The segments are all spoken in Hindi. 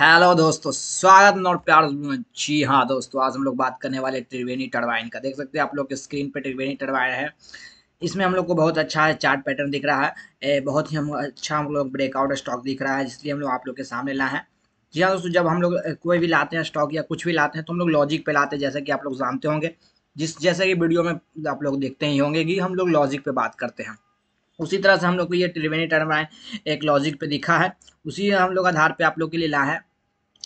हेलो दोस्तों स्वागत नोट प्यार जी हाँ दोस्तों आज हम लोग बात करने वाले त्रिवेणी टर्बाइन का देख सकते हैं आप लोग के स्क्रीन पे त्रिवेणी टर्बाइन है इसमें हम लोग को बहुत अच्छा है चार्ट पैटर्न दिख रहा है ए, बहुत ही हम अच्छा हम लोग ब्रेकआउट स्टॉक दिख रहा है इसलिए हम लोग आप लोग के सामने लाए हैं जी हाँ दोस्तों जब हम लोग कोई भी लाते हैं स्टॉक या कुछ भी लाते हैं तो हम लोग लॉजिक पे लाते हैं जैसे कि आप लोग जानते होंगे जिस जैसे कि वीडियो में आप लोग देखते ही होंगे कि हम लोग लॉजिक पे बात करते हैं उसी तरह से हम लोग को ये त्रिवेणी टर्बाइन एक लॉजिक पे दिखा है उसी हम लोग आधार पे आप लोग के लिए ला है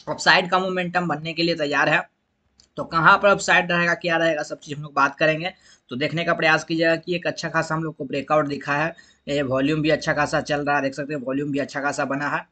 अपसाइड का मोमेंटम बनने के लिए तैयार है तो कहाँ पर अपसाइड रहेगा क्या रहेगा सब चीज़ हम लोग बात करेंगे तो देखने का प्रयास कीजिएगा कि एक अच्छा खासा हम लोग को ब्रेकआउट दिखा है ये वॉल्यूम भी अच्छा खासा चल रहा है देख सकते हैं वॉल्यूम भी अच्छा खासा बना है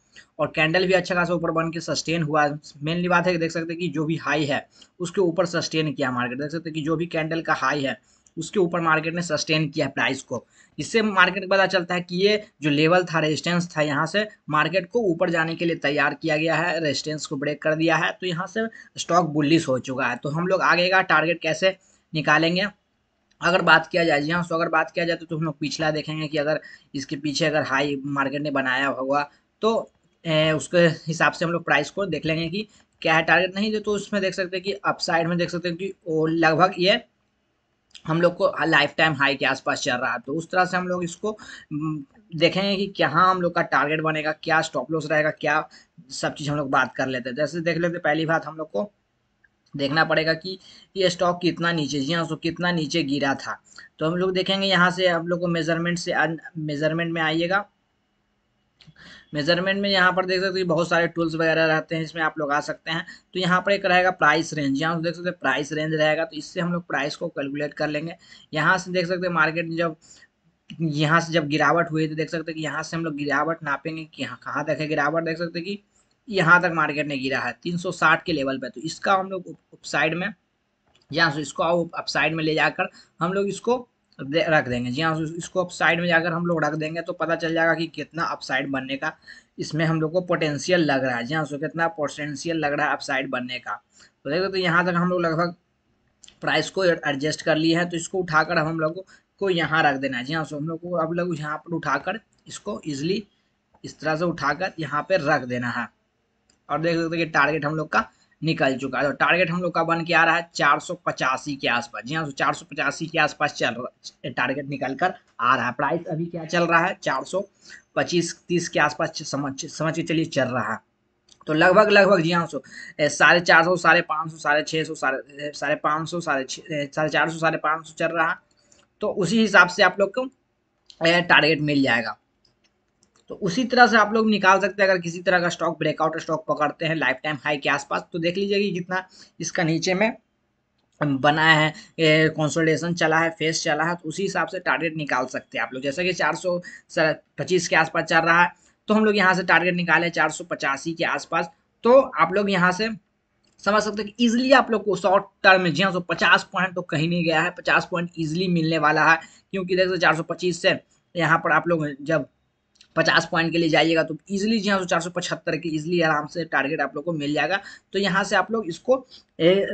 और कैंडल भी अच्छा खासा ऊपर बन के सस्टेन हुआ है मेनली बात है कि देख सकते हैं कि जो भी हाई है उसके ऊपर सस्टेन किया मार्केट देख सकते हैं कि जो भी कैंडल का हाई है उसके ऊपर मार्केट ने सस्टेन किया प्राइस को इससे मार्केट को पता चलता है कि ये जो लेवल था रेजिस्टेंस था यहाँ से मार्केट को ऊपर जाने के लिए तैयार किया गया है रेजिस्टेंस को ब्रेक कर दिया है तो यहाँ से स्टॉक बुलिस हो चुका है तो हम लोग आगे का टारगेट कैसे निकालेंगे अगर बात किया जाए जी हाँ सो तो अगर बात किया जाए तो, तो हम लोग पिछला देखेंगे कि अगर इसके पीछे अगर हाई मार्केट ने बनाया होगा तो ए, उसके हिसाब से हम लोग प्राइस को देख लेंगे कि क्या है टारगेट नहीं तो उसमें देख सकते हैं कि अपसाइड में देख सकते हैं कि लगभग ये हम लोग को लाइफ टाइम हाई के आसपास चल रहा है तो उस तरह से हम लोग इसको देखेंगे कि क्या हम लोग का टारगेट बनेगा क्या स्टॉप लॉस रहेगा क्या सब चीज़ हम लोग बात कर लेते हैं जैसे देख लेते पहली बात हम लोग को देखना पड़ेगा कि ये स्टॉक कितना नीचे जी हाँ कितना नीचे गिरा था तो हम लोग देखेंगे यहाँ से हम लोग को मेजरमेंट से मेजरमेंट में आइएगा मेजरमेंट में यहाँ पर देख सकते हैं बहुत सारे टूल्स वगैरह रहते हैं इसमें आप लोग आ सकते हैं तो यहाँ पर एक रहेगा प्राइस रेंज यहाँ से देख सकते हैं प्राइस रेंज रहेगा तो इससे हम लोग प्राइस को कैलकुलेट कर लेंगे यहाँ से देख सकते हैं मार्केट में जब यहाँ से जब गिरावट हुई तो देख सकते हैं कि यहाँ से हम लोग गिरावट नापेंगे कि यहाँ कहाँ तक है गिरावट देख सकते कि यहाँ तक मार्केट ने गिरा है तीन के लेवल पर तो इसका हम लोग साइड में यहाँ से इसको अपसाइड में ले जाकर हम लोग इसको रख देंगे जी हाँ इसको अपसाइड में जाकर हम लोग रख देंगे तो पता चल जाएगा कि कितना अपसाइड बनने का इसमें हम लोग को पोटेंशियल लग रहा है जी हाँ सो कितना पोटेंशियल लग रहा है अपसाइड बनने का तो देखो तो यहाँ तक हम लोग लगभग प्राइस को एडजस्ट कर लिए है तो इसको उठाकर हम लोग को यहाँ रख देना है जी हाँ सो हम लोग को अब लोग यहाँ पर उठाकर इसको ईजिली इस तरह से उठाकर यहाँ पर रख देना है और देख सकते कि टारगेट हम लोग का निकल चुका है तो टारगेट हम लोग का बन के आ रहा है चार सौ पचासी के आसपास जी हाँ सो तो चार सौ पचासी के आसपास चल टारगेट निकल कर आ रहा है प्राइस अभी क्या चल रहा है चार सौ पच्चीस तीस के आसपास समझ समझ के चलिए चल रहा है तो लगभग लगभग जी हाँ सो तो, साढ़े चार सौ साढ़े पाँच सौ साढ़े छः सौ साढ़े साढ़े पाँच सौ साढ़े छः साढ़े चार सौ साढ़े पाँच सौ चल रहा है तो उसी हिसाब से आप लोग को टारगेट मिल जाएगा तो उसी तरह से आप लोग निकाल सकते हैं अगर किसी तरह का स्टॉक ब्रेकआउट स्टॉक पकड़ते हैं लाइफ टाइम हाई के आसपास तो देख लीजिए कि कितना इसका नीचे में बना है कंसोलिडेशन चला है फेस चला है तो उसी हिसाब से टारगेट निकाल सकते हैं आप लोग जैसा कि चार सौ पच्चीस के आसपास चल रहा है तो हम लोग यहाँ से टारगेट निकाले चार सौ पचासी के आसपास तो आप लोग यहाँ से समझ सकते हैं कि ईजिली आप लोग को शॉर्ट टर्म में जी हाँ सो पचास पॉइंट तो कहीं नहीं गया है पचास पॉइंट ईजिली मिलने वाला है क्योंकि देखो चार सौ पच्चीस से यहाँ पर आप लोग जब पचास पॉइंट के लिए जाइएगा तो ईजिली जी हाँ तो चार सौ पचहत्तर के इजिली आराम से टारगेट आप लोग को मिल जाएगा तो यहाँ से आप लोग इसको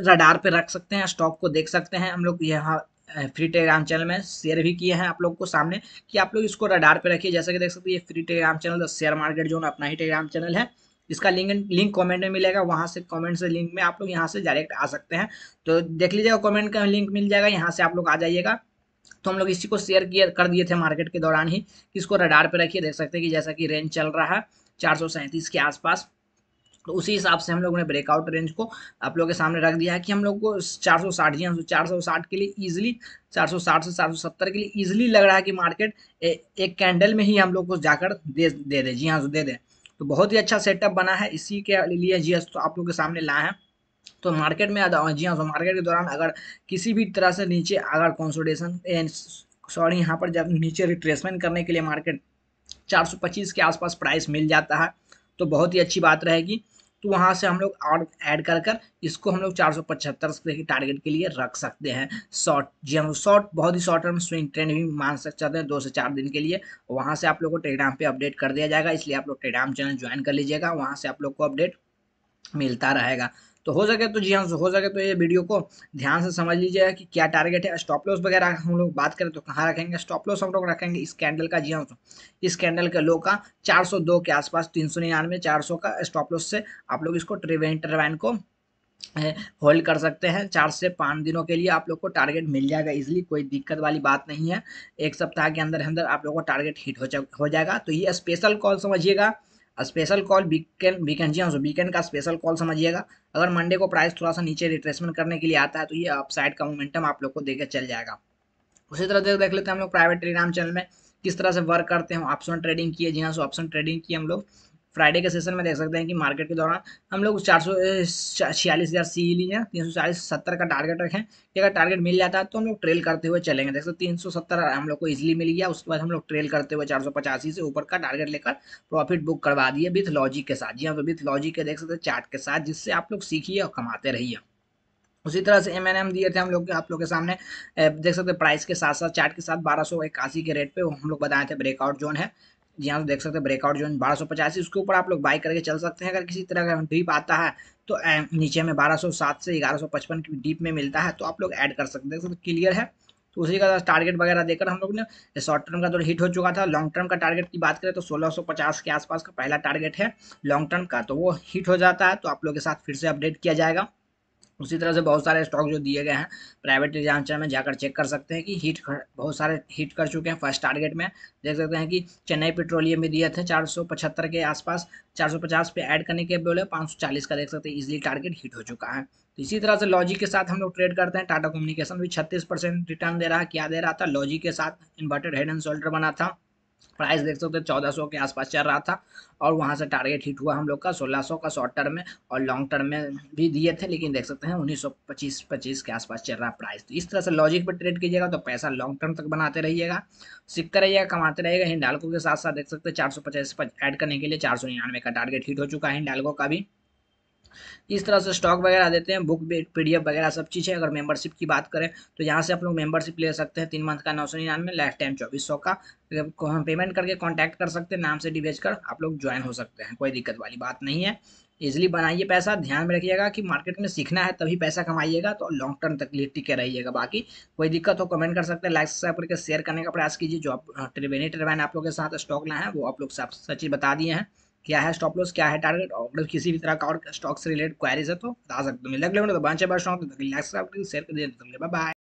रडार पे रख सकते हैं स्टॉक को देख सकते हैं हम लोग यहाँ फ्री टेलीग्राम चैनल में शेयर भी किए हैं आप लोग को सामने कि आप लोग इसको रडार पे रखिए जैसा कि देख सकते हैं ये free Telegram channel share market जो अपना ही टेलीग्राम चैनल है इसका लिंक लिंक कमेंट में मिलेगा वहाँ से कमेंट से लिंक में आप लोग यहाँ से डायरेक्ट आ सकते हैं तो देख लीजिएगा कमेंट का लिंक मिल जाएगा यहाँ से आप लोग आ जाइएगा तो हम लोग इसी को शेयर किया कर दिए थे मार्केट के दौरान ही इसको रडार पे रखिए देख सकते हैं कि जैसा कि रेंज चल रहा है चार के आसपास तो उसी हिसाब से हम लोगों ने ब्रेकआउट रेंज को आप लोगों के सामने रख दिया है कि हम लोग को 460 जी सौ 460 के लिए इजीली 460 से 470 के लिए इजीली लग रहा है कि मार्केट ए, एक कैंडल में ही हम लोग को जाकर दे दे दे जी हाँ दे दे तो बहुत ही अच्छा सेटअप बना है इसी के लिए जी हाँ, तो आप लोग के सामने लाए हैं तो मार्केट में जी हाँ तो मार्केट के दौरान अगर किसी भी तरह से नीचे अगर कॉन्सोडेशन सॉरी यहाँ पर जब नीचे रिट्रेसमेंट करने के लिए मार्केट 425 के आसपास प्राइस मिल जाता है तो बहुत ही अच्छी बात रहेगी तो वहाँ से हम लोग और ऐड कर कर इसको हम लोग चार सौ पचहत्तर टारगेट के लिए रख सकते हैं शॉर्ट जी हम हाँ, शॉर्ट बहुत ही शॉर्ट टर्म स्विंग ट्रेंड भी मान सकते हैं दो से चार दिन के लिए वहाँ से आप लोग को टेलीग्राम पे अपडेट कर दिया जाएगा इसलिए आप लोग टेलीग्राम चैनल ज्वाइन कर लीजिएगा वहाँ से आप लोग को अपडेट मिलता रहेगा तो हो सके तो जी हाँ हो सके तो ये वीडियो को ध्यान से समझ लीजिएगा कि क्या टारगेट है स्टॉप लॉस वगैरह हम लोग बात करें तो कहाँ रखेंगे स्टॉप लॉस हम लोग रखेंगे इस कैंडल का जी हाँ इस कैंडल के लो का 402 के आसपास तीन सौ निन्यानवे चार का स्टॉप लॉस से आप लोग इसको ट्रिवेन टर्वाइन को होल्ड कर सकते हैं चार से पाँच दिनों के लिए आप लोग को टारगेट मिल जाएगा इजिली कोई दिक्कत वाली बात नहीं है एक सप्ताह के अंदर अंदर आप लोग को टारगेट हिट हो, जा, हो जाएगा तो ये स्पेशल कॉल समझिएगा स्पेशल कॉल बीकेन सो बीकेन का स्पेशल कॉल समझिएगा अगर मंडे को प्राइस थोड़ा सा नीचे रिट्रेसमेंट करने के लिए आता है तो ये अपसाइड का मोमेंटम आप लोग को देकर चल जाएगा उसी तरह देख लेते हैं हम लोग प्राइवेट टेलीग्राम चैनल में किस तरह से वर्क करते हैं ऑप्शन ट्रेडिंग किए जी हाँ सो ऑप्शन ट्रेडिंग की हम लोग फ्राइडे के सेशन में देख सकते हैं कि मार्केट के दौरान हम लोग चार सौ छियालीस हज़ार सी लीजिए तीन सौ चालीस सत्तर का टारगेट रखें कि अगर टारगेट मिल जाता है तो हम लोग ट्रेल करते हुए चलेंगे देख सकते तीन सौ सत्तर हम लोग को इजिली मिल गया उसके बाद हम लोग ट्रेल करते हुए चार सौ पचासी से ऊपर का टारगेट लेकर प्रॉफिट बुक करवा दिए विथ लॉजिक के साथ जी हाँ तो विथ लॉजिक के देख सकते चार्ट के साथ जिससे आप लोग सीखिए और कमाते रहिए उसी तरह से एम एन एम दिए थे हम लोग आप लोग के सामने देख सकते प्राइस के साथ साथ चार्ट के साथ बारह सौ इक्यासी के रेट पे हम लोग बताए थे ब्रेकआउट जोन है जी से देख सकते हैं ब्रेकआउट जोन बारह सौ पचासी उसके ऊपर आप लोग बाई करके चल सकते हैं अगर किसी तरह का डीप आता है तो नीचे में बारह सौ सात से ग्यारह सौ पचपन की डीप में मिलता है तो आप लोग ऐड कर सकते हैं तो क्लियर है तो उसी का टारगेट वगैरह देकर हम लोग ने शॉर्ट टर्म का तो हिट हो चुका था लॉन्ग टर्म का टारगेट की बात करें तो 1650 के आसपास का पहला टारगेट है लॉन्ग टर्म का तो वो हिट हो जाता है तो आप लोग के साथ फिर से अपडेट किया जाएगा उसी तरह से बहुत सारे स्टॉक जो दिए गए हैं प्राइवेट एग्जाम में जाकर चेक कर सकते हैं कि कर, बहुत सारे हीट कर चुके हैं फर्स्ट टारगेट में देख सकते हैं कि चेन्नई पेट्रोलियम भी दिए थे 475 के आसपास 450 पे ऐड करने के बोले 540 का देख सकते हैं इजिली टारगेट हीट हो चुका है तो इसी तरह से लॉजिक के साथ हम लोग ट्रेड करते हैं टाटा कम्युनिकेशन भी छत्तीस रिटर्न दे रहा है क्या दे रहा था लॉजिक के साथ इन्वर्टेड हेड एंड शोल्डर बना था प्राइस देख सकते हो चौदह सौ के आसपास चल रहा था और वहाँ से टारगेट हिट हुआ हम लोग का सोलह सौ का शॉर्ट टर्म में और लॉन्ग टर्म में भी दिए थे लेकिन देख सकते हैं उन्नीस सौ पच्चीस पच्चीस के आसपास चल रहा प्राइस तो इस तरह से लॉजिक पर ट्रेड कीजिएगा तो पैसा लॉन्ग टर्म तक बनाते रहिएगा सीखते रहिएगा कमाते रहिएगा हिंडालको के साथ साथ देख सकते हैं चार सौ पचास ऐड करने के लिए चार सौ निन्यानवे का टारगेट हिट हो चुका है हिंडालको का भी इस तरह से स्टॉक वगैरह देते हैं बुक पीडीएफ वगैरह सब चीज़ है अगर मेंबरशिप की बात करें तो यहाँ से आप लोग मेंबरशिप ले सकते हैं तीन मंथ का नौ सौ निन्यानवे लाइफ टाइम चौबीस सौ का हम पेमेंट करके कॉन्टैक्ट कर सकते हैं नाम से डी कर आप लोग ज्वाइन हो सकते हैं कोई दिक्कत वाली बात नहीं है इजिली बनाइए पैसा ध्यान में रखिएगा कि मार्केट में सीखना है तभी पैसा कमाइएगा तो लॉन्ग टर्म तक लिए टिके रहिएगा बाकी कोई दिक्कत हो कमेंट कर सकते हैं लाइक सब्सक्राइब करके शेयर करने का प्रयास कीजिए जो आप ट्रिवेनी ट्रिवेन आप लोग के साथ स्टॉक लाए हैं वो आप लोग सब सच्ची बता दिए हैं क्या है स्टॉप लॉस क्या है टारगेट और अगर मतलब किसी भी तरह का और स्टॉक से रिलेटेड क्वारीज है तो बता सकते हो मिलते अगले बाय